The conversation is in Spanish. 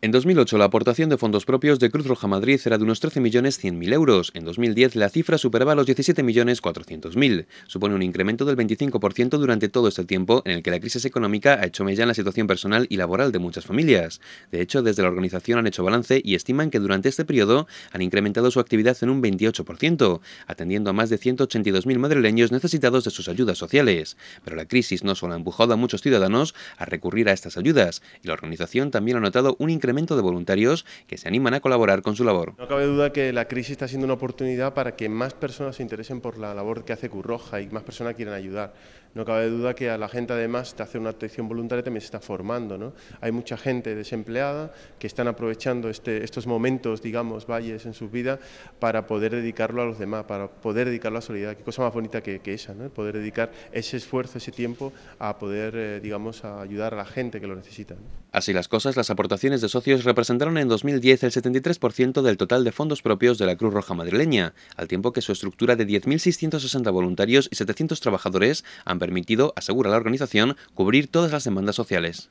En 2008 la aportación de fondos propios de Cruz Roja Madrid era de unos 13.100.000 euros. En 2010 la cifra superaba los 17.400.000. Supone un incremento del 25% durante todo este tiempo en el que la crisis económica ha hecho mella en la situación personal y laboral de muchas familias. De hecho, desde la organización han hecho balance y estiman que durante este periodo han incrementado su actividad en un 28%, atendiendo a más de 182.000 madrileños necesitados de sus ayudas sociales. Pero la crisis no solo ha empujado a muchos ciudadanos a recurrir a estas ayudas, y la organización también ha notado un incremento incremento de voluntarios que se animan a colaborar con su labor. No cabe duda que la crisis está siendo una oportunidad para que más personas se interesen por la labor que hace Curroja y más personas quieran ayudar. No cabe duda que a la gente además de hacer una atención voluntaria también se está formando. ¿no? Hay mucha gente desempleada que están aprovechando este, estos momentos, digamos, valles en su vida para poder dedicarlo a los demás, para poder dedicarlo a la solidaridad. Qué cosa más bonita que, que esa, ¿no? poder dedicar ese esfuerzo, ese tiempo a poder, eh, digamos, ayudar a la gente que lo necesita. Así las cosas, las aportaciones de socios representaron en 2010 el 73% del total de fondos propios de la Cruz Roja Madrileña, al tiempo que su estructura de 10.660 voluntarios y 700 trabajadores han permitido, asegura la organización, cubrir todas las demandas sociales.